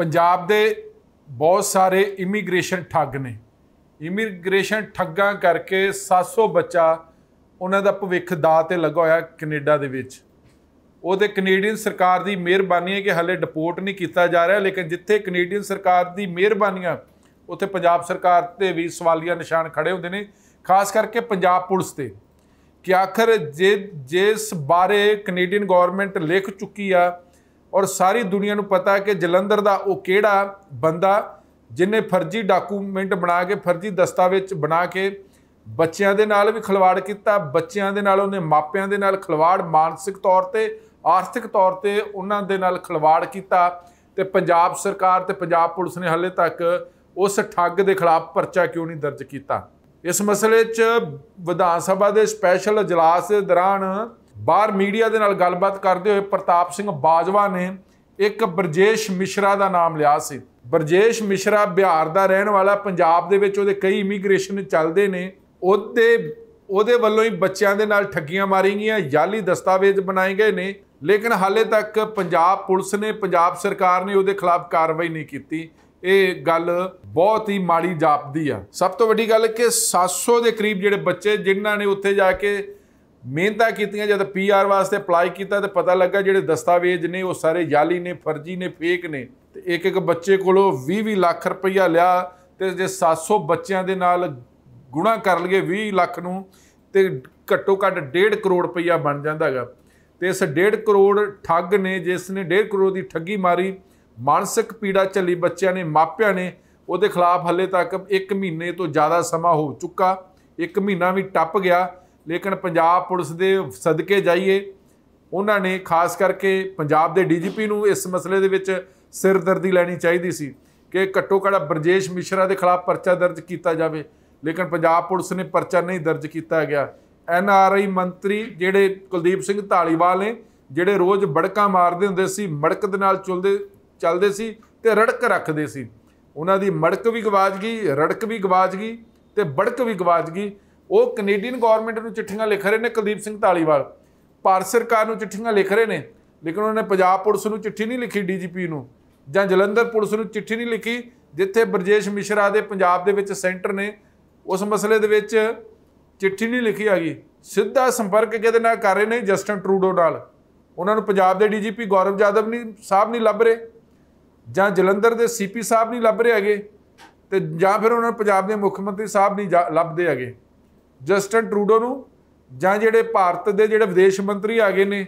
ਪੰਜਾਬ ਦੇ ਬਹੁਤ ਸਾਰੇ ਇਮੀਗ੍ਰੇਸ਼ਨ ਠੱਗ ਨੇ ਇਮੀਗ੍ਰੇਸ਼ਨ ਠੱਗਾਂ ਕਰਕੇ 700 ਬੱਚਾ ਉਹਨਾਂ ਦਾ ਭਵਿੱਖ ਦਾ ਤੇ ਲੱਗਾ ਹੋਇਆ ਕੈਨੇਡਾ ਦੇ ਵਿੱਚ ਉਹਦੇ ਕੈਨੇਡੀਅਨ ਸਰਕਾਰ ਦੀ ਮਿਹਰਬਾਨੀ ਹੈ ਕਿ ਹਲੇ ਡਿਪੋਰਟ ਨਹੀਂ ਕੀਤਾ ਜਾ ਰਿਹਾ ਲੇਕਿਨ ਜਿੱਥੇ ਕੈਨੇਡੀਅਨ ਸਰਕਾਰ ਦੀ ਮਿਹਰਬਾਨੀਆਂ ਉੱਥੇ ਪੰਜਾਬ ਸਰਕਾਰ ਤੇ ਵੀ ਸਵਾਲੀਆ ਨਿਸ਼ਾਨ ਖੜੇ ਹੁੰਦੇ ਨੇ ਖਾਸ ਕਰਕੇ ਪੰਜਾਬ ਪੁਲਿਸ ਤੇ ਕਿ ਆਖਰ ਜੇ ਜਿਸ ਬਾਰੇ ਕੈਨੇਡੀਅਨ ਗਵਰਨਮੈਂਟ ਲਿਖ ਚੁੱਕੀ ਆ ਔਰ ਸਾਰੀ ਦੁਨੀਆ ਨੂੰ ਪਤਾ ਹੈ ਕਿ ਜਲੰਧਰ ਦਾ ਉਹ ਕਿਹੜਾ ਬੰਦਾ ਜਿਨੇ ਫਰਜ਼ੀ ਡਾਕੂਮੈਂਟ ਬਣਾ ਕੇ ਫਰਜ਼ੀ ਦਸਤਾਵੇਜ਼ ਬਣਾ ਕੇ ਬੱਚਿਆਂ ਦੇ ਨਾਲ ਵੀ ਖਲਵਾੜ ਕੀਤਾ ਬੱਚਿਆਂ ਦੇ ਨਾਲ ਉਹਨੇ ਮਾਪਿਆਂ ਦੇ ਨਾਲ ਖਲਵਾੜ ਮਾਨਸਿਕ ਤੌਰ ਤੇ ਆਰਥਿਕ ਤੌਰ ਤੇ ਉਹਨਾਂ ਦੇ ਨਾਲ ਖਲਵਾੜ ਕੀਤਾ ਤੇ ਪੰਜਾਬ ਸਰਕਾਰ ਤੇ ਪੰਜਾਬ ਪੁਲਿਸ ਨੇ ਹਲੇ ਤੱਕ ਉਸ ਠੱਗ ਦੇ ਖਿਲਾਫ ਪਰਚਾ ਕਿਉਂ ਨਹੀਂ ਦਰਜ ਕੀਤਾ ਇਸ ਮਸਲੇ 'ਚ ਵਿਧਾਨ ਸਭਾ ਦੇ ਸਪੈਸ਼ਲ اجلاس ਦੇ ਦੌਰਾਨ ਬਾਹਰ ਮੀਡੀਆ ਦੇ ਨਾਲ ਗੱਲਬਾਤ ਕਰਦੇ ਹੋਏ ਪ੍ਰਤਾਪ ਸਿੰਘ ਬਾਜਵਾ ਨੇ ਇੱਕ ਬਰਜੇਸ਼ ਮਿਸ਼ਰਾ ਦਾ ਨਾਮ ਲਿਆ ਸੀ ਬਰਜੇਸ਼ ਮਿਸ਼ਰਾ ਬਿਹਾਰ ਦਾ ਰਹਿਣ ਵਾਲਾ ਪੰਜਾਬ ਦੇ ਵਿੱਚ ਉਹਦੇ ਕਈ ਇਮੀਗ੍ਰੇਸ਼ਨ ਚੱਲਦੇ ਨੇ ਉਹਦੇ ਉਹਦੇ ਵੱਲੋਂ ਹੀ ਬੱਚਿਆਂ ਦੇ ਨਾਲ ਠੱਗੀਆਂ ਮਾਰੀਆਂ ਗਈਆਂ ਜਾਲੀ ਦਸਤਾਵੇਜ਼ ਬਣਾਏ ਗਏ ਨੇ ਲੇਕਿਨ ਹਾਲੇ ਤੱਕ ਪੰਜਾਬ ਪੁਲਿਸ ਨੇ ਪੰਜਾਬ ਸਰਕਾਰ ਨੇ ਉਹਦੇ ਖਿਲਾਫ ਕਾਰਵਾਈ ਨਹੀਂ ਕੀਤੀ ਇਹ ਗੱਲ ਬਹੁਤ ਹੀ ਮਾੜੀ ਜਾਪਦੀ ਆ ਸਭ ਤੋਂ ਵੱਡੀ ਗੱਲ ਕਿ 700 ਦੇ ਕਰੀਬ ਜਿਹੜੇ ਬੱਚੇ ਜਿਨ੍ਹਾਂ ਨੇ ਉੱਥੇ ਜਾ ਕੇ ਮਿਹਨਤਾਂ ਕੀਤੀਆਂ ਜਦ ਪੀਆਰ ਵਾਸਤੇ ਅਪਲਾਈ ਕੀਤਾ ਤੇ ਪਤਾ ਲੱਗਾ ਜਿਹੜੇ ਦਸਤਾਵੇਜ਼ ਨੇ ਉਹ ਸਾਰੇ ਜਾਲੀ ਨੇ ਫਰਜ਼ੀ ਨੇ ਫੇਕ ਨੇ ਤੇ ਇੱਕ ਇੱਕ ਬੱਚੇ ਕੋਲੋਂ 20-20 ਲੱਖ ਰੁਪਈਆ ਲਿਆ ਤੇ ਜੇ 700 ਬੱਚਿਆਂ ਦੇ ਨਾਲ ਗੁਣਾ ਕਰ ਲਈਏ 20 ਲੱਖ ਨੂੰ ਤੇ ਘੱਟੋ ਘੱਟ 1.5 ਕਰੋੜ ਰੁਪਈਆ ਬਣ ਜਾਂਦਾ ਹੈਗਾ ਤੇ ਇਸ 1.5 ਕਰੋੜ ਠੱਗ ਨੇ ਜਿਸ ਨੇ 1.5 ਕਰੋੜ ਦੀ ਠੱਗੀ ਮਾਰੀ ਮਾਨਸਿਕ ਪੀੜਾ ਚੱਲੀ ਬੱਚਿਆਂ ਨੇ ਮਾਪਿਆਂ ਨੇ ਉਹਦੇ ਖਿਲਾਫ ਹੱਲੇ ਤੱਕ 1 ਮਹੀਨੇ ਤੋਂ ਜ਼ਿਆਦਾ ਸਮਾਂ ਹੋ ਚੁੱਕਾ 1 ਮਹੀਨਾ ਵੀ ਟੱਪ ਗਿਆ ਲੇਕਿਨ ਪੰਜਾਬ ਪੁਲਿਸ ਦੇ ਸਦਕੇ ਜਾਈਏ ਉਹਨਾਂ ਨੇ ਖਾਸ ਕਰਕੇ ਪੰਜਾਬ ਦੇ ਡੀਜੀਪੀ ਨੂੰ ਇਸ ਮਸਲੇ ਦੇ ਵਿੱਚ ਸਿਰਦਰਦੀ ਲੈਣੀ ਚਾਹੀਦੀ ਸੀ ਕਿ ਘੱਟੋ ਘੱਟ ਬਰਜੇਸ਼ ਮਿਸ਼ਰਾ ਦੇ ਖਿਲਾਫ ਪਰਚਾ ਦਰਜ ਕੀਤਾ ਜਾਵੇ ਲੇਕਿਨ ਪੰਜਾਬ ਪੁਲਿਸ ਨੇ ਪਰਚਾ ਨਹੀਂ ਦਰਜ ਕੀਤਾ ਗਿਆ ਐਨ ਆਰ ਆਈ ਮੰਤਰੀ ਜਿਹੜੇ ਕੁਲਦੀਪ ਸਿੰਘ ਢਾਲੀਵਾਲ ਨੇ ਜਿਹੜੇ ਰੋਜ਼ ਬੜਕਾ ਮਾਰਦੇ ਹੁੰਦੇ ਸੀ ਮੜਕ ਦੇ ਨਾਲ ਚੁਲਦੇ ਚੱਲਦੇ ਸੀ ਤੇ ਰੜਕ ਰੱਖਦੇ ਸੀ ਉਹਨਾਂ ਦੀ ਮੜਕ ਵੀ ਗਵਾਜ ਗਈ ਰੜਕ ਵੀ ਗਵਾਜ ਗਈ ਤੇ ਬੜਕ ਵੀ ਗਵਾਜ ਗਈ ਉਹ ਕੈਨੇਡੀਅਨ ਗਵਰਨਮੈਂਟ ਨੂੰ ਚਿੱਠੀਆਂ ਲਿਖ ਰਹੇ ਨੇ ਕੁਲਦੀਪ ਸਿੰਘ ਢਾਲੀਵਾਲ ਭਾਰਤ ਸਰਕਾਰ ਨੂੰ ਚਿੱਠੀਆਂ ਲਿਖ ਰਹੇ ਨੇ ਲੇਕਿਨ ਉਹਨਾਂ ਨੇ ਪੰਜਾਬ ਪੁਲਿਸ ਨੂੰ ਚਿੱਠੀ ਨਹੀਂ ਲਿਖੀ ਡੀਜੀਪੀ ਨੂੰ ਜਾਂ ਜਲੰਧਰ ਪੁਲਿਸ ਨੂੰ ਚਿੱਠੀ ਨਹੀਂ ਲਿਖੀ ਜਿੱਥੇ ਬਰਜੇਸ਼ ਮਿਸ਼ਰਾ ਦੇ ਪੰਜਾਬ ਦੇ ਵਿੱਚ ਸੈਂਟਰ ਨੇ ਉਸ ਮਸਲੇ ਦੇ ਵਿੱਚ ਚਿੱਠੀ ਨਹੀਂ ਲਿਖੀ ਹੈਗੀ ਸਿੱਧਾ ਸੰਪਰਕ ਕਿਹਦੇ ਨਾਲ ਕਰ ਰਹੇ ਨੇ ਜਸਟਨ ਟਰੂਡੋ ਨਾਲ ਉਹਨਾਂ ਨੂੰ ਪੰਜਾਬ ਦੇ ਡੀਜੀਪੀ ਗੌਰਵ ਜਾਦਵ ਨਹੀਂ ਸਾਹਿਬ ਨਹੀਂ ਲੱਭ ਰਹੇ ਜਾਂ ਜਲੰਧਰ ਦੇ ਸੀਪੀ ਸਾਹਿਬ ਨਹੀਂ ਲੱਭ ਰਹੇ ਹੈਗੇ ਤੇ ਜਾਂ ਫਿਰ ਉਹਨਾਂ ਨੂੰ ਪੰਜਾਬ ਦੇ ਮੁੱਖ ਮੰਤਰੀ ਸਾਹਿਬ ਨਹੀਂ ਲੱਭਦੇ ਹੈਗੇ ਜਸਟਨ ਟਰੂਡੋ ਨੂੰ ਜਾਂ ਜਿਹੜੇ ਭਾਰਤ ਦੇ ਜਿਹੜੇ ਵਿਦੇਸ਼ ਮੰਤਰੀ ਆ ਗਏ ਨੇ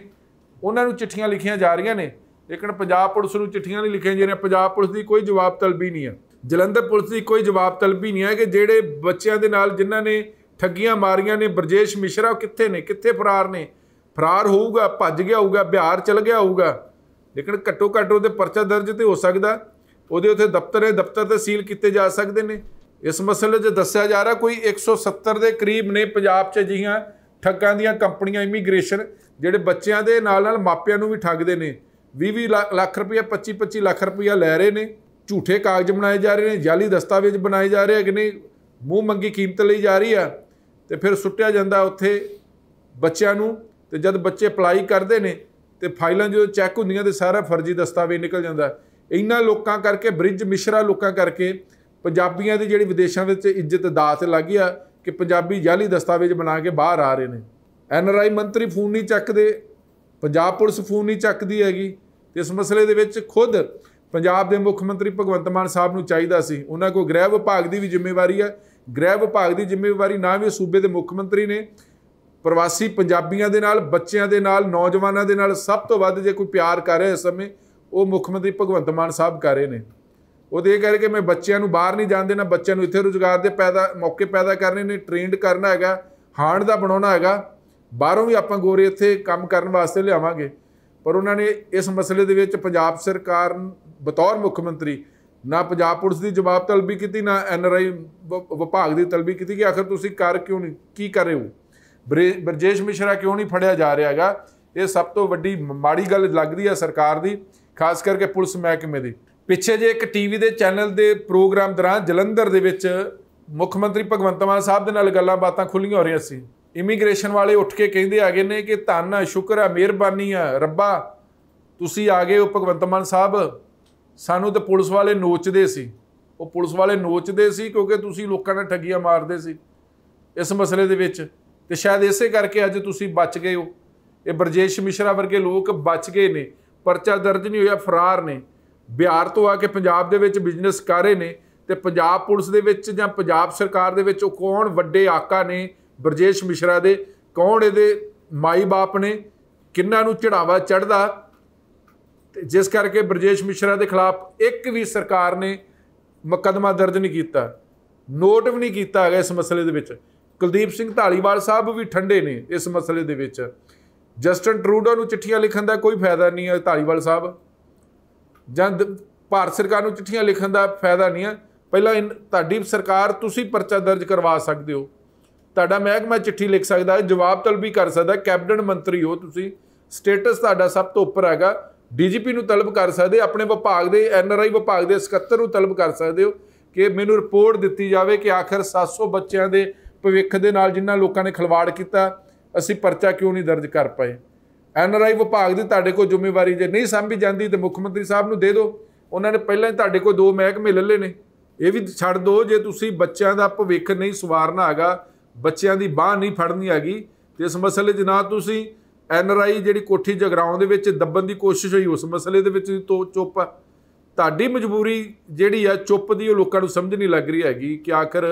ਉਹਨਾਂ ਨੂੰ ਚਿੱਠੀਆਂ ਲਿਖੀਆਂ ਜਾ ਰਹੀਆਂ ਨੇ ਲੇਕਿਨ ਪੰਜਾਬ ਪੁਲਿਸ ਨੂੰ ਚਿੱਠੀਆਂ ਨਹੀਂ ਲਿਖੀਆਂ ਜਿਹੜੀਆਂ ਪੰਜਾਬ ਪੁਲਿਸ ਦੀ ਕੋਈ ਜਵਾਬ ਤਲਬੀ ਨਹੀਂ ਹੈ ਜਲੰਧਰ ਪੁਲਿਸ ਦੀ ਕੋਈ ਜਵਾਬ ਤਲਬੀ ਨਹੀਂ ਹੈ ਕਿ ਜਿਹੜੇ ਬੱਚਿਆਂ ਦੇ ਨਾਲ ਜਿਨ੍ਹਾਂ ਨੇ ਠੱਗੀਆਂ ਮਾਰੀਆਂ ਨੇ ਬਰਜੇਸ਼ ਮਿਸ਼ਰਾ ਕਿੱਥੇ ਨੇ ਕਿੱਥੇ ਫਰਾਰ ਨੇ ਫਰਾਰ ਹੋਊਗਾ ਭੱਜ ਗਿਆ ਹੋਊਗਾ ਬਿਹਾਰ ਚਲ ਗਿਆ ਹੋਊਗਾ ਲੇਕਿਨ ਘੱਟੋ ਘੱਟ ਉਹਦੇ ਪਰਚਾ ਦਰਜ ਤੇ ਹੋ ਸਕਦਾ ਉਹਦੇ ਉੱਥੇ ਦਫ਼ਤਰ ਹੈ ਦਫ਼ਤਰ ਤੇ ਸੀਲ ਕੀਤੇ ਜਾ ਸਕਦੇ ਨੇ ਇਸ ਮਸਲੇ 'ਚ ਦੱਸਿਆ ਜਾ ਰਿਹਾ ਕੋਈ 170 ਦੇ ਕਰੀਬ ਨੇ ਪੰਜਾਬ 'ਚ ਜਿਹੀਆਂ ਠੱਗਾਂ ਦੀਆਂ ਕੰਪਨੀਆਂ ਇਮੀਗ੍ਰੇਸ਼ਨ ਜਿਹੜੇ ਬੱਚਿਆਂ ਦੇ ਨਾਲ ਨਾਲ ਮਾਪਿਆਂ ਨੂੰ ਵੀ ਠੱਗਦੇ ਨੇ 20-20 ਲੱਖ ਰੁਪਏ 25-25 ਲੱਖ ਰੁਪਏ ਲੈ ਰਹੇ ਨੇ ਝੂਠੇ ਕਾਗਜ਼ ਬਣਾਏ ਜਾ ਰਹੇ ਨੇ ਜਾਲੀ ਦਸਤਾਵੇਜ਼ ਬਣਾਏ ਜਾ ਰਹੇ ਨੇ ਮੂੰਹ ਮੰਗੀ ਕੀਮਤ ਲਈ ਜਾ ਰਹੀ ਆ ਤੇ ਫਿਰ ਸੁੱਟਿਆ ਜਾਂਦਾ ਉੱਥੇ ਬੱਚਿਆਂ ਨੂੰ ਤੇ ਜਦ ਬੱਚੇ ਅਪਲਾਈ ਕਰਦੇ ਨੇ ਤੇ ਫਾਈਲਾਂ ਜਦੋਂ ਚੈੱਕ ਹੁੰਦੀਆਂ ਤੇ ਸਾਰਾ ਫਰਜ਼ੀ ਦਸਤਾਵੇਜ਼ ਨਿਕਲ ਜਾਂਦਾ ਇੰਨਾ ਲੋਕਾਂ ਕਰਕੇ ਬ੍ਰਿਜ ਮਿਸ਼ਰਾ ਲੋਕਾਂ ਕਰਕੇ ਪੰਜਾਬੀਆਂ ਦੀ ਜਿਹੜੀ ਵਿਦੇਸ਼ਾਂ ਵਿੱਚ ਇੱਜ਼ਤ ਦਾਸ ਲੱਗੀ ਆ ਕਿ ਪੰਜਾਬੀ ਜਾਲੀ ਦਸਤਾਵੇਜ਼ ਬਣਾ ਕੇ ਬਾਹਰ ਆ ਰਹੇ ਨੇ ਐਨਆਰਆਈ ਮੰਤਰੀ ਫੋਨ ਨਹੀਂ ਚੱਕਦੇ ਪੰਜਾਬ ਪੁਲਿਸ ਫੋਨ ਨਹੀਂ ਚੱਕਦੀ ਹੈਗੀ ਇਸ ਮਸਲੇ ਦੇ ਵਿੱਚ ਖੁਦ ਪੰਜਾਬ ਦੇ ਮੁੱਖ ਮੰਤਰੀ ਭਗਵੰਤ ਮਾਨ ਸਾਹਿਬ ਨੂੰ ਚਾਹੀਦਾ ਸੀ ਉਹਨਾਂ ਕੋਲ ਗ੍ਰਹਿ ਵਿਭਾਗ ਦੀ ਵੀ ਜ਼ਿੰਮੇਵਾਰੀ ਹੈ ਗ੍ਰਹਿ ਵਿਭਾਗ ਦੀ ਜ਼ਿੰਮੇਵਾਰੀ ਨਾ ਵੀ ਸੂਬੇ ਦੇ ਮੁੱਖ ਮੰਤਰੀ ਨੇ ਪ੍ਰਵਾਸੀ ਪੰਜਾਬੀਆਂ ਦੇ ਨਾਲ ਬੱਚਿਆਂ ਦੇ ਨਾਲ ਨੌਜਵਾਨਾਂ ਦੇ ਨਾਲ ਸਭ ਤੋਂ ਵੱਧ ਜੇ ਕੋਈ ਪਿਆਰ ਕਰ ਰਿਹਾ ਇਸ ਸਮੇਂ ਉਹ ਮੁੱਖ ਮੰਤਰੀ ਭਗਵੰਤ ਮਾਨ ਸਾਹਿਬ ਕਰ ਰਹੇ ਨੇ ਉਹ ਦੇ ਕਰਕੇ ਮੈਂ ਬੱਚਿਆਂ ਨੂੰ ਬਾਹਰ ਨਹੀਂ ਜਾਣ ਦੇਣਾ ਬੱਚਿਆਂ ਨੂੰ ਇੱਥੇ ਰੁਜ਼ਗਾਰ ਦੇ ਪੈਦਾ ਮੌਕੇ ਪੈਦਾ ਕਰਨੇ ਨੇ ਟ੍ਰੇਨਡ ਕਰਨਾ ਹੈਗਾ ਹਾਂਡ ਦਾ ਬਣਾਉਣਾ ਹੈਗਾ ਬਾਹਰੋਂ ਵੀ ਆਪਾਂ ਗੋਰੇ ਇੱਥੇ ਕੰਮ ਕਰਨ ਵਾਸਤੇ ਲਿਆਵਾਂਗੇ ਪਰ ਉਹਨਾਂ ਨੇ ਇਸ ਮਸਲੇ ਦੇ ਵਿੱਚ ਪੰਜਾਬ ਸਰਕਾਰ ਬਤੌਰ ਮੁੱਖ ਮੰਤਰੀ ਨਾ ਪੰਜਾਬ ਪੁਲਿਸ ਦੀ ਜਵਾਬ ਤਲਬੀ ਕੀਤੀ ਨਾ ਐਨਆਰਆਈ ਵਿਭਾਗ ਦੀ ਤਲਬੀ ਕੀਤੀ ਕਿ ਆਖਰ ਤੁਸੀਂ ਕਰ ਕਿਉਂ ਨਹੀਂ ਕੀ ਕਰ ਰਹੇ ਹੋ ਬਰਜੇਸ਼ ਮਿਸ਼ਰਾ ਕਿਉਂ ਨਹੀਂ ਫੜਿਆ ਜਾ ਰਿਹਾ ਹੈਗਾ ਇਹ ਸਭ ਤੋਂ ਵੱਡੀ ਮਾੜੀ ਗੱਲ ਲੱਗਦੀ ਹੈ ਸਰਕਾਰ ਦੀ ਖਾਸ ਕਰਕੇ ਪੁਲਿਸ ਮਹਿਕਮੇ ਦੀ ਪਿੱਛੇ ਜੇ ਇੱਕ ਟੀਵੀ ਦੇ ਚੈਨਲ ਦੇ ਪ੍ਰੋਗਰਾਮ ਦੌਰਾਨ ਜਲੰਧਰ ਦੇ ਵਿੱਚ ਮੁੱਖ ਮੰਤਰੀ ਭਗਵੰਤ ਮਾਨ ਸਾਹਿਬ ਦੇ ਨਾਲ ਗੱਲਾਂ ਬਾਤਾਂ ਖੁੱਲੀਆਂ ਹੋ ਰਹੀਆਂ ਸੀ ਇਮੀਗ੍ਰੇਸ਼ਨ ਵਾਲੇ ਉੱਠ ਕੇ ਕਹਿੰਦੇ ਆਗੇ ਨੇ ਕਿ ਧੰਨ ਆ ਸ਼ੁਕਰ ਆ ਮਿਹਰਬਾਨੀ ਆ ਰੱਬਾ ਤੁਸੀਂ ਆ ਗਏ ਹੋ ਭਗਵੰਤ ਮਾਨ ਸਾਹਿਬ ਸਾਨੂੰ ਤਾਂ ਪੁਲਿਸ ਵਾਲੇ ਨੋਚਦੇ ਸੀ ਉਹ ਪੁਲਿਸ ਵਾਲੇ ਨੋਚਦੇ ਸੀ ਕਿਉਂਕਿ ਤੁਸੀਂ ਲੋਕਾਂ ਨਾਲ ਠੱਗੀਆਂ ਮਾਰਦੇ ਸੀ ਇਸ ਮਸਲੇ ਦੇ ਵਿੱਚ ਤੇ ਸ਼ਾਇਦ ਇਸੇ ਕਰਕੇ ਅੱਜ ਤੁਸੀਂ ਬਚ ਗਏ ਹੋ ਇਹ ਬਰਜੇਸ਼ ਮਿਸ਼ਰਾ ਵਰਗੇ ਲੋਕ ਬਚ ਗਏ ਨੇ ਪਰਚਾ ਦਰਜ ਨਹੀਂ ਹੋਇਆ ਫਰਾਰ ਨੇ ਬਿਹਾਰ ਤੋਂ ਆ ਕੇ ਪੰਜਾਬ ਦੇ ਵਿੱਚ ਬਿਜ਼ਨਸ ਕਰ ਰਹੇ ਨੇ ਤੇ ਪੰਜਾਬ ਪੁਲਿਸ ਦੇ ਵਿੱਚ ਜਾਂ ਪੰਜਾਬ ਸਰਕਾਰ ਦੇ ਵਿੱਚ ਉਹ ਕੌਣ ਵੱਡੇ ਆਕਾ ਨੇ ਬਰਜੇਸ਼ ਮਿਸ਼ਰਾ ਦੇ ਕੌਣ ਇਹਦੇ ਮਾਈ ਬਾਪ ਨੇ ਕਿੰਨਾ ਨੂੰ ਚੜਾਵਾ ਚੜਦਾ ਤੇ ਜਿਸ ਕਰਕੇ ਬਰਜੇਸ਼ ਮਿਸ਼ਰਾ ਦੇ ਖਿਲਾਫ ਇੱਕ ਵੀ ਸਰਕਾਰ ਨੇ ਮੁਕਦਮਾ ਦਰਜ ਨਹੀਂ ਕੀਤਾ ਨੋਟ ਵੀ ਨਹੀਂ ਕੀਤਾ ਹੈਗਾ ਇਸ ਮਸਲੇ ਦੇ ਵਿੱਚ ਕੁਲਦੀਪ ਸਿੰਘ ਢਾਲੀਵਾਲ ਸਾਹਿਬ ਵੀ ਠੰਡੇ ਨੇ ਇਸ ਮਸਲੇ ਦੇ ਵਿੱਚ ਜਸਟਨ ਟਰੂਡੋ ਨੂੰ ਚਿੱਠੀਆਂ ਲਿਖਣ ਦਾ ਕੋਈ ਫਾਇਦਾ ਨਹੀਂ ਹੈ ਢਾਲੀਵਾਲ ਸਾਹਿਬ ਜਦ ਭਾਰਤ ਸਰਕਾਰ ਨੂੰ ਚਿੱਠੀਆਂ ਲਿਖਣ ਦਾ ਫਾਇਦਾ ਨਹੀਂ ਹੈ ਪਹਿਲਾਂ ਤੁਹਾਡੀ ਸਰਕਾਰ ਤੁਸੀਂ ਪਰਚਾ ਦਰਜ ਕਰਵਾ ਸਕਦੇ ਹੋ ਤੁਹਾਡਾ ਮਹਿਕਮਾ ਚਿੱਠੀ ਲਿਖ ਸਕਦਾ ਹੈ ਜਵਾਬ ਤਲਬੀ ਕਰ ਸਕਦਾ ਕੈਬਨਿਟ ਮੰਤਰੀ ਹੋ ਤੁਸੀਂ ਸਟੇਟਸ ਤੁਹਾਡਾ ਸਭ ਤੋਂ ਉੱਪਰ ਹੈਗਾ ਡੀਜੀਪੀ ਨੂੰ ਤਲਬ ਕਰ ਸਕਦੇ ਆਪਣੇ ਵਿਭਾਗ ਦੇ ਐਨਆਰਆਈ ਵਿਭਾਗ ਦੇ ਸਕੱਤਰ ਨੂੰ ਤਲਬ ਕਰ ਸਕਦੇ ਹੋ ਕਿ ਮੈਨੂੰ ਰਿਪੋਰਟ ਦਿੱਤੀ ਜਾਵੇ ਕਿ ਆਖਰ 700 ਬੱਚਿਆਂ ਦੇ ਭਵਿੱਖ ਦੇ ਨਾਲ ਜਿਨ੍ਹਾਂ ਲੋਕਾਂ ਨੇ ਖਿਲਵਾੜ ਕੀਤਾ ਅਸੀਂ ਪਰਚਾ ਕਿਉਂ ਨਹੀਂ ਦਰਜ ਕਰ ਪਾਏ ਐਨਆਰਆਈ ਵਿਭਾਗ ਦੀ ਤੁਹਾਡੇ ਕੋਲ ਜ਼ਿੰਮੇਵਾਰੀ ਜੇ ਨਹੀਂ ਸੰਭੀ ਜਾਂਦੀ ਤੇ ਮੁੱਖ ਮੰਤਰੀ ਸਾਹਿਬ ਨੂੰ ਦੇ ਦਿਓ ਉਹਨਾਂ ਨੇ ਪਹਿਲਾਂ ਹੀ ਤੁਹਾਡੇ ਕੋਲ ਦੋ ਮਹਿਕਮੇ ਲੱਲੇ ਨੇ ਇਹ ਵੀ ਛੱਡ ਦਿਓ ਜੇ ਤੁਸੀਂ ਬੱਚਿਆਂ ਦਾ ਭਵਿੱਖ ਨਹੀਂ ਸਵਾਰਨਾ ਹੈਗਾ ਬੱਚਿਆਂ ਦੀ ਬਾਹ ਨਹੀਂ ਫੜਨੀ ਹੈਗੀ ਤੇ ਇਸ ਮਸਲੇ 'ਚ ਨਾ ਤੁਸੀਂ ਐਨਆਰਆਈ ਜਿਹੜੀ ਕੋਠੀ ਜਗਰਾਉਂ ਦੇ ਵਿੱਚ ਦੱਬਣ ਦੀ ਕੋਸ਼ਿਸ਼ ਹੋਈ ਉਸ ਮਸਲੇ ਦੇ ਵਿੱਚ ਤੋ ਚੁੱਪ ਤੁਹਾਡੀ ਮਜਬੂਰੀ ਜਿਹੜੀ ਆ ਚੁੱਪ ਦੀ ਉਹ ਲੋਕਾਂ ਨੂੰ ਸਮਝ ਨਹੀਂ ਲੱਗ ਰਹੀ ਹੈਗੀ ਕਿ ਆਖਰ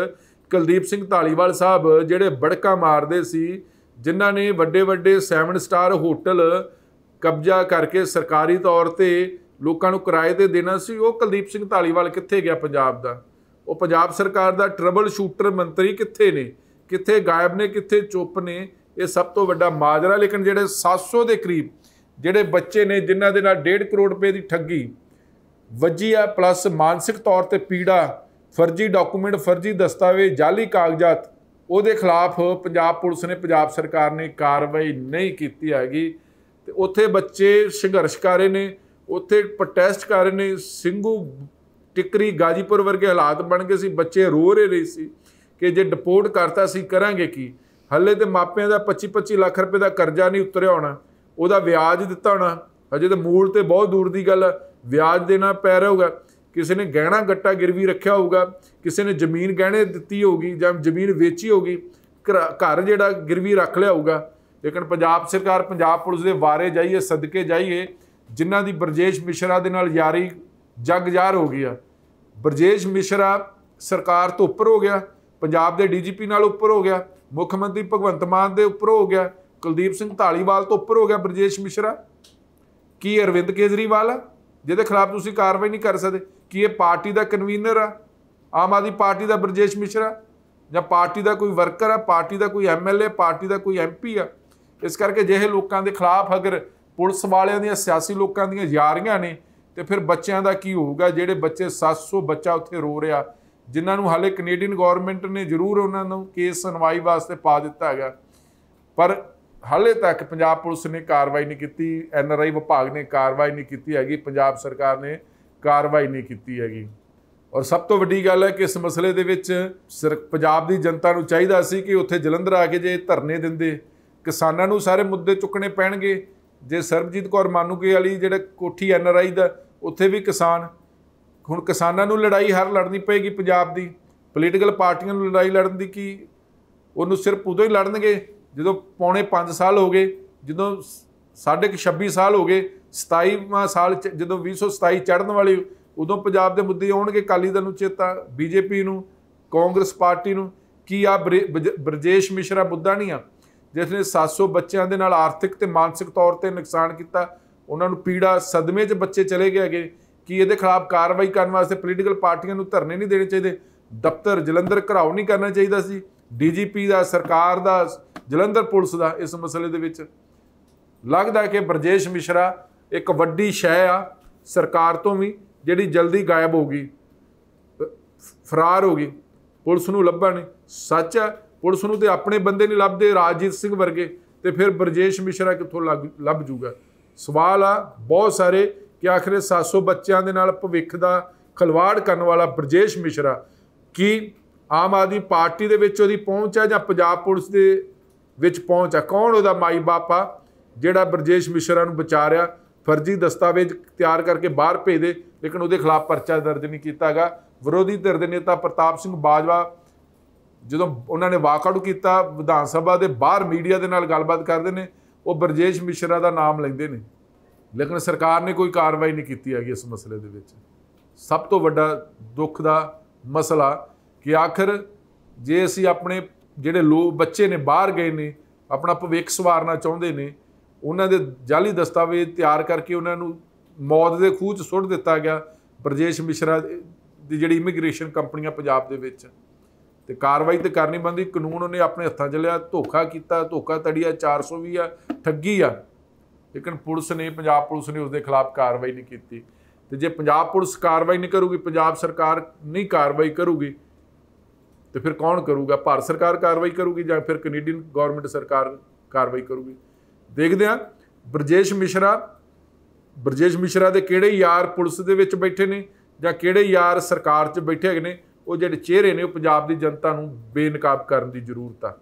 ਕੁਲਦੀਪ ਸਿੰਘ ਢਾਲੀਵਾਲ ਸਾਹਿਬ ਜਿਹੜੇ ਬੜਕਾ ਮਾਰਦੇ ਸੀ ਜਿਨ੍ਹਾਂ ਨੇ ਵੱਡੇ ਵੱਡੇ 7 ਸਟਾਰ ਹੋਟਲ ਕਬਜ਼ਾ ਕਰਕੇ ਸਰਕਾਰੀ ਤੌਰ ਤੇ ਲੋਕਾਂ ਨੂੰ ਕਿਰਾਏ ਤੇ ਦੇਣਾ ਸੀ ਉਹ ਕੁਲਦੀਪ ਸਿੰਘ ਢਾਲੀਵਾਲ ਕਿੱਥੇ ਗਿਆ ਪੰਜਾਬ ਦਾ ਉਹ ਪੰਜਾਬ ਸਰਕਾਰ ਦਾ ਟਰਬਲ ਸ਼ੂਟਰ ਮੰਤਰੀ ਕਿੱਥੇ ਨੇ ਕਿੱਥੇ ਗਾਇਬ ਨੇ ਕਿੱਥੇ ਚੁੱਪ ਨੇ ਇਹ ਸਭ ਤੋਂ ਵੱਡਾ ਮਾਜਰਾ ਲੇਕਿਨ ਜਿਹੜੇ 700 ਦੇ ਕਰੀਬ ਜਿਹੜੇ ਬੱਚੇ ਨੇ ਜਿਨ੍ਹਾਂ ਦੇ ਨਾਲ 1.5 ਕਰੋੜ ਰੁਪਏ ਦੀ ਠੱਗੀ ਵੱਜੀ ਆ ਪਲੱਸ ਮਾਨਸਿਕ ਤੌਰ ਤੇ ਪੀੜਾ ਫਰਜ਼ੀ ਡਾਕੂਮੈਂਟ ਫਰਜ਼ੀ ਦਸਤਾਵੇਜ਼ ਜਾਲੀ ਕਾਗਜ਼ਾਤ ਉਹਦੇ ਖਿਲਾਫ ਪੰਜਾਬ ਪੁਲਿਸ ਨੇ ਪੰਜਾਬ ਸਰਕਾਰ ਨੇ ਕਾਰਵਾਈ ਨਹੀਂ ਕੀਤੀ ਹੈਗੀ ਤੇ ਉੱਥੇ ਬੱਚੇ ਸੰਘਰਸ਼ ਕਰ ਰਹੇ ਨੇ ਉੱਥੇ ਪ੍ਰੋਟੈਸਟ ਕਰ ਰਹੇ ਨੇ ਸਿੰਘੂ ਟਿਕਰੀ ਗਾਜੀਪੁਰ ਵਰਗੇ ਹਾਲਾਤ ਬਣ ਗਏ ਸੀ ਬੱਚੇ ਰੋ ਰਹੇ ਰਹੀ ਸੀ ਕਿ ਜੇ ਡਿਪੋਰਟ ਕਰਤਾ ਸੀ ਕਰਾਂਗੇ ਕੀ ਹੱਲੇ ਤੇ ਮਾਪਿਆਂ ਦਾ 25-25 ਲੱਖ ਰੁਪਏ ਦਾ ਕਰਜ਼ਾ ਨਹੀਂ ਉਤਰਿਆ ਹੋਣਾ ਉਹਦਾ ਵਿਆਜ ਦਿੱਤਾ ਹੋਣਾ ਹਜੇ ਤਾਂ ਮੂਲ ਤੇ ਬਹੁਤ ਦੂਰ ਦੀ ਗੱਲ ਵਿਆਜ ਦੇਣਾ ਪੈ ਰਿਹਾ ਹੋਗਾ ਕਿਸੇ ਨੇ ਗਹਿਣਾ ਗੱਟਾ ਗਿਰਵੀ ਰੱਖਿਆ ਹੋਊਗਾ ਕਿਸੇ ਨੇ ਜ਼ਮੀਨ ਗਹਿਣੇ ਦਿੱਤੀ ਹੋਗੀ ਜਾਂ ਜ਼ਮੀਨ ਵੇਚੀ ਹੋਗੀ ਘਰ ਜਿਹੜਾ ਗਿਰਵੀ ਰੱਖ ਲਿਆ ਹੋਊਗਾ ਲੇਕਿਨ ਪੰਜਾਬ ਸਰਕਾਰ ਪੰਜਾਬ ਪੁਲਿਸ ਦੇ ਵਾਰੇ ਜਾਈਏ ਸਦਕੇ ਜਾਈਏ ਜਿਨ੍ਹਾਂ ਦੀ ਬਰਜੇਸ਼ ਮਿਸ਼ਰਾ ਦੇ ਨਾਲ ਯਾਰੀ ਜੱਗ ਜਾਰ ਹੋ ਗਈ ਆ ਬਰਜੇਸ਼ ਮਿਸ਼ਰਾ ਸਰਕਾਰ ਤੋਂ ਉੱਪਰ ਹੋ ਗਿਆ ਪੰਜਾਬ ਦੇ ਡੀਜੀਪੀ ਨਾਲ ਉੱਪਰ ਹੋ ਗਿਆ ਮੁੱਖ ਮੰਤਰੀ ਭਗਵੰਤ ਮਾਨ ਦੇ ਉੱਪਰ ਹੋ ਗਿਆ ਕੁਲਦੀਪ ਸਿੰਘ ਢਾਲੀਵਾਲ ਤੋਂ ਉੱਪਰ ਹੋ ਗਿਆ ਬਰਜੇਸ਼ ਮਿਸ਼ਰਾ ਕੀ ਅਰਵਿੰਦ ਕੇਜਰੀਵਾਲ ਜਿਹਦੇ ਖਿਲਾਫ ਤੁਸੀਂ ਕਾਰਵਾਈ ਨਹੀਂ ਕਰ ਸਕਦੇ ਕਿ ਇਹ ਪਾਰਟੀ ਦਾ ਕਨਵੀਨਰ ਆ ਆਮ ਆਦੀ ਪਾਰਟੀ ਦਾ ਬਰਜੇਸ਼ ਮਿਸ਼ਰਾ ਜਾਂ ਪਾਰਟੀ ਦਾ ਕੋਈ ਵਰਕਰ ਆ ਪਾਰਟੀ ਦਾ ਕੋਈ ਐਮਐਲਏ ਪਾਰਟੀ ਦਾ ਕੋਈ ਐਮਪੀ ਆ ਇਸ ਕਰਕੇ ਜਿਹੇ ਲੋਕਾਂ ਦੇ ਖਿਲਾਫ ਅਗਰ ਪੁਲਿਸ ਵਾਲਿਆਂ ਦੀਆਂ ਸਿਆਸੀ ਲੋਕਾਂ ਦੀਆਂ ਯਾਰੀਆਂ ਨੇ ਤੇ ਫਿਰ ਬੱਚਿਆਂ ਦਾ ਕੀ ਹੋਊਗਾ ਜਿਹੜੇ ਬੱਚੇ 700 ਬੱਚਾ ਉੱਥੇ ਰੋ ਰਿਹਾ ਜਿਨ੍ਹਾਂ ਨੂੰ ਹਾਲੇ ਕੈਨੇਡੀਅਨ ਗਵਰਨਮੈਂਟ ਨੇ ਜ਼ਰੂਰ ਉਹਨਾਂ ਨੂੰ ਕੇਸ ਸੁਣਵਾਈ ਵਾਸਤੇ ਪਾ ਦਿੱਤਾ ਹੈਗਾ ਪਰ ਹਾਲੇ ਤੱਕ ਪੰਜਾਬ ਪੁਲਿਸ ਨੇ ਕਾਰਵਾਈ ਨਹੀਂ ਕੀਤੀ ਐਨ ਆਰ ਆਈ ਵਿਭਾਗ ਨੇ ਕਾਰਵਾਈ ਨਹੀਂ ਕੀਤੀ ਹੈਗੀ ਪੰਜਾਬ ਸਰਕਾਰ ਨੇ ਕਾਰਵਾਈ ਨਹੀਂ ਕੀਤੀ ਹੈਗੀ ਔਰ ਸਭ ਤੋਂ ਵੱਡੀ ਗੱਲ ਹੈ ਕਿ ਇਸ ਮਸਲੇ ਦੇ ਵਿੱਚ ਸਿਰਫ ਪੰਜਾਬ ਦੀ ਜਨਤਾ ਨੂੰ ਚਾਹੀਦਾ ਸੀ ਕਿ ਉੱਥੇ ਜਲੰਧਰ ਆ ਕੇ ਜੇ ਧਰਨੇ ਦਿੰਦੇ ਕਿਸਾਨਾਂ ਨੂੰ ਸਾਰੇ ਮੁੱਦੇ ਚੁੱਕਣੇ ਪੈਣਗੇ ਜੇ ਸਰਬਜੀਤ ਕੌਰ ਮਾਨੂਕੇ ਵਾਲੀ ਜਿਹੜਾ ਕੋਠੀ ਐਨ ਆਰ ਆਈ ਦਾ ਉੱਥੇ ਵੀ ਕਿਸਾਨ ਹੁਣ ਕਿਸਾਨਾਂ ਨੂੰ ਲੜਾਈ ਹਰ ਲੜਨੀ ਪਏਗੀ ਪੰਜਾਬ ਦੀ ਪੋਲੀਟੀਕਲ ਪਾਰਟੀਆਂ ਨੂੰ ਲੜਾਈ ਲੜਨ ਦੀ ਕੀ ਉਹਨੂੰ ਸਿਰਫ ਉਦੋਂ ਹੀ ਲੜਨਗੇ ਜਦੋਂ ਪੌਣੇ 5 ਸਾਲ ਹੋ ਗਏ ਜਦੋਂ ਸਾਢੇ 26 ਸਾਲ ਹੋ ਗਏ 27ਵਾਂ ਸਾਲ ਜਦੋਂ 2027 ਚੜਨ ਵਾਲੀ ਉਦੋਂ ਪੰਜਾਬ ਦੇ ਮੁੱਦੇ ਆਉਣਗੇ ਕਾਲੀ ਦਲ ਨੂੰ ਚੇਤਾ ਬੀਜੇਪੀ ਨੂੰ ਕਾਂਗਰਸ ਪਾਰਟੀ ਨੂੰ ਕੀ ਆ ਬ੍ਰਜੇਸ਼ ਮਿਸ਼ਰਾ ਬੁੱਧਾ ਨਹੀਂ ਆ ਜਿਸ ਨੇ 700 ਬੱਚਿਆਂ ਦੇ ਨਾਲ ਆਰਥਿਕ ਤੇ ਮਾਨਸਿਕ ਤੌਰ ਤੇ ਨੁਕਸਾਨ ਕੀਤਾ ਉਹਨਾਂ ਨੂੰ ਪੀੜਾ ਸਦਮੇ 'ਚ ਬੱਚੇ ਚਲੇ ਗਏ ਹੈਗੇ ਕੀ ਇਹਦੇ ਖਿਲਾਫ ਕਾਰਵਾਈ ਕਰਨ ਵਾਸਤੇ ਪੋਲੀਟੀਕਲ ਪਾਰਟੀਆਂ ਨੂੰ ਧਰਨੇ ਨਹੀਂ ਦੇਣੇ ਚਾਹੀਦੇ ਦਫ਼ਤਰ ਜਲੰਧਰ ਘਰਾਉ ਨਹੀਂ ਕਰਨਾ ਚਾਹੀਦਾ ਸੀ ਡੀਜੀਪੀ ਦਾ ਸਰਕਾਰ ਦਾ ਜਲੰਧਰ ਪੁਲਿਸ ਦਾ ਇਸ ਮਸਲੇ ਦੇ ਵਿੱਚ ਲੱਗਦਾ ਕਿ ਬਰਜੇਸ਼ ਮਿਸ਼ਰਾ ਇੱਕ ਵੱਡੀ ਸ਼ੈ ਆ ਸਰਕਾਰ ਤੋਂ ਵੀ ਜਿਹੜੀ ਜਲਦੀ ਗਾਇਬ ਹੋ ਗਈ ਫਰਾਰ ਹੋ ਗਈ ਪੁਲਿਸ ਨੂੰ ਲੱਭਣ ਸੱਚ ਹੈ ਪੁਲਿਸ ਨੂੰ ਤੇ ਆਪਣੇ ਬੰਦੇ ਨਹੀਂ ਲੱਭਦੇ ਰਾਜੀਤ ਸਿੰਘ ਵਰਗੇ ਤੇ ਫਿਰ ਬਰਜੇਸ਼ ਮਿਸ਼ਰਾ ਕਿੱਥੋਂ ਲੱਭ ਜੂਗਾ ਸਵਾਲ ਆ ਬਹੁਤ ਸਾਰੇ ਕਿ ਆਖਰੇ 700 ਬੱਚਿਆਂ ਦੇ ਨਾਲ ਭਵਿੱਖ ਦਾ ਖਲਵਾੜ ਕਰਨ ਵਾਲਾ ਬਰਜੇਸ਼ ਮਿਸ਼ਰਾ ਕੀ ਆਮ ਆਦਮੀ ਪਾਰਟੀ ਦੇ ਵਿੱਚ ਉਹਦੀ ਪਹੁੰਚ ਹੈ ਜਾਂ ਪੰਜਾਬ ਪੁਲਿਸ ਦੇ ਵਿੱਚ ਪਹੁੰਚ ਆ ਕੌਣ ਉਹਦਾ ਮਾਈ ਬਾਪਾ ਜਿਹੜਾ ਬਰਜੇਸ਼ ਮਿਸ਼ਰਾ ਨੂੰ ਬਚਾ ਰਿਆ ਫਰਜ਼ੀ ਦਸਤਾਵੇਜ਼ ਤਿਆਰ ਕਰਕੇ ਬਾਹਰ ਭੇਜ ਦੇ ਲੇਕਿਨ ਉਹਦੇ ਖਿਲਾਫ ਪਰਚਾ ਦਰਜ ਨਹੀਂ ਕੀਤਾਗਾ ਵਿਰੋਧੀ ਧਿਰ ਦੇ ਨੇਤਾ ਪ੍ਰਤਾਪ ਸਿੰਘ ਬਾਜਵਾ ਜਦੋਂ ਉਹਨਾਂ ਨੇ ਵਾਕਆਊਟ ਕੀਤਾ ਵਿਧਾਨ ਸਭਾ ਦੇ ਬਾਹਰ ਮੀਡੀਆ ਦੇ ਨਾਲ ਗੱਲਬਾਤ ਕਰਦੇ ਨੇ ਉਹ ਬਰਜੇਸ਼ ਮਿਸ਼ਰਾ ਦਾ ਨਾਮ ਲੈਂਦੇ ਨੇ ਲੇਕਿਨ ਸਰਕਾਰ ਨੇ ਕੋਈ ਕਾਰਵਾਈ ਨਹੀਂ ਕੀਤੀ ਹੈਗੀ ਇਸ ਮਸਲੇ ਦੇ ਵਿੱਚ ਸਭ ਤੋਂ ਵੱਡਾ ਦੁੱਖ ਦਾ ਮਸਲਾ ਕਿ ਆਖਰ ਜੇ ਅਸੀਂ ਆਪਣੇ ਜਿਹੜੇ ਲੋ ਬੱਚੇ ਨੇ ਬਾਹਰ ਗਏ ਨੇ ਆਪਣਾ ਭਵਿੱਖ ਸਵਾਰਨਾ ਚਾਹੁੰਦੇ ਨੇ ਉਹਨਾਂ ਦੇ ਜਾਲੀ ਦਸਤਾਵੇਜ਼ ਤਿਆਰ ਕਰਕੇ ਉਹਨਾਂ ਨੂੰ ਮੌਤ ਦੇ ਖੂਹ 'ਚ ਸੁੱਟ ਦਿੱਤਾ ਗਿਆ ਬ੍ਰਜੇਸ਼ ਮਿਸ਼ਰਾ ਦੀ ਜਿਹੜੀ ਇਮੀਗ੍ਰੇਸ਼ਨ ਕੰਪਨੀਆਂ ਪੰਜਾਬ ਦੇ ਵਿੱਚ ਤੇ ਕਾਰਵਾਈ ਤੇ ਕਰਨੀ ਬੰਦੀ ਕਾਨੂੰਨ ਉਹਨੇ ਆਪਣੇ ਹੱਥਾਂ 'ਚ ਲਿਆ ਧੋਖਾ ਕੀਤਾ ਧੋਖਾ ਤੜੀਆ 420 ਆ ਠੱਗੀ ਆ ਲੇਕਿਨ ਪੁਲਿਸ ਨੇ ਪੰਜਾਬ ਪੁਲਿਸ ਨੇ ਉਸ ਦੇ ਖਿਲਾਫ ਕਾਰਵਾਈ ਨਹੀਂ ਕੀਤੀ ਤੇ ਜੇ ਪੰਜਾਬ ਪੁਲਿਸ ਕਾਰਵਾਈ ਨਹੀਂ ਕਰੂਗੀ ਪੰਜਾਬ ਸਰਕਾਰ ਨਹੀਂ ਕਾਰਵਾਈ ਕਰੂਗੀ ਤੇ ਫਿਰ ਕੌਣ ਕਰੂਗਾ ਭਾਰਤ ਸਰਕਾਰ ਕਾਰਵਾਈ ਕਰੂਗੀ ਜਾਂ ਫਿਰ ਕੈਨੇਡੀਅਨ ਗਵਰਨਮੈਂਟ ਸਰਕਾਰ ਕਾਰਵਾਈ ਕਰੂਗੀ ਦੇਖਦੇ ਆ ਬ੍ਰਜੇਸ਼ ਮਿਸ਼ਰਾ ਬ੍ਰਜੇਸ਼ ਮਿਸ਼ਰਾ ਦੇ ਕਿਹੜੇ ਯਾਰ ਪੁਲਿਸ ਦੇ ਵਿੱਚ ਬੈਠੇ ਨੇ ਜਾਂ ਕਿਹੜੇ ਯਾਰ ਸਰਕਾਰ 'ਚ ਬੈਠੇ ਹੈਗੇ ਨੇ ਉਹ ਜਿਹੜੇ ਚਿਹਰੇ ਨੇ ਉਹ ਪੰਜਾਬ ਦੀ ਜਨਤਾ ਨੂੰ ਬੇਨਕਾਬ ਕਰਨ ਦੀ ਜ਼ਰੂਰਤ ਆ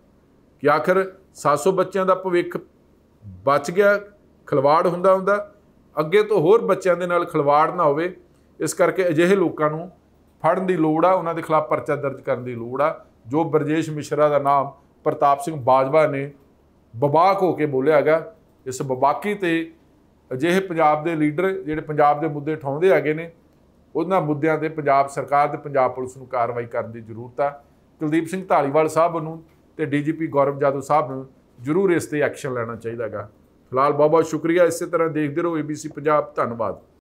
ਕਿ ਆਖਰ 700 ਬੱਚਿਆਂ ਦਾ ਭਵਿੱਖ ਬਚ ਗਿਆ ਖਲਵਾੜ ਹੁੰਦਾ ਹੁੰਦਾ ਅੱਗੇ ਤੋਂ ਹੋਰ ਬੱਚਿਆਂ ਦੇ ਨਾਲ ਖਲਵਾੜ ਨਾ ਹੋਵੇ ਇਸ ਕਰਕੇ ਅਜਿਹੇ ਲੋਕਾਂ ਨੂੰ ਫੜਨ ਦੀ ਲੋੜ ਆ ਉਹਨਾਂ ਦੇ ਖਿਲਾਫ ਪਰਚਾ ਦਰਜ ਕਰਨ ਦੀ ਲੋੜ ਆ ਜੋ ਬਰਜੇਸ਼ ਮਿਸ਼ਰਾ ਦਾ ਨਾਮ ਪ੍ਰਤਾਪ ਸਿੰਘ ਬਾਜਵਾ ਨੇ ਬਬਾਕ ਹੋ ਕੇ ਬੋਲਿਆਗਾ ਇਸ ਬਬਾਕੀ ਤੇ ਅਜਿਹੇ ਪੰਜਾਬ ਦੇ ਲੀਡਰ ਜਿਹੜੇ ਪੰਜਾਬ ਦੇ ਮੁੱਦੇ ਠਾਉਂਦੇ ਆਗੇ ਨੇ ਉਹਨਾਂ ਮੁੱਦਿਆਂ ਤੇ ਪੰਜਾਬ ਸਰਕਾਰ ਤੇ ਪੰਜਾਬ ਪੁਲਿਸ ਨੂੰ ਕਾਰਵਾਈ ਕਰਨ ਦੀ ਜ਼ਰੂਰਤ ਆ ਕੁਲਦੀਪ ਸਿੰਘ ਢਾਲੀਵਾਲ ਸਾਹਿਬ ਨੂੰ ਤੇ ਡੀਜੀਪੀ ਗੌਰਵ ਜਾਦੂ ਸਾਹਿਬ ਨੂੰ ਜ਼ਰੂਰ ਇਸ ਤੇ ਐਕਸ਼ਨ ਲੈਣਾ ਚਾਹੀਦਾਗਾ ਫਿਲਹਾਲ ਬਹੁਤ ਬਹੁਤ ਸ਼ੁਕਰੀਆ ਇਸੇ ਤਰ੍ਹਾਂ ਦੇਖਦੇ ਰਹੋ ABC ਪੰਜਾਬ ਧੰਨਵਾਦ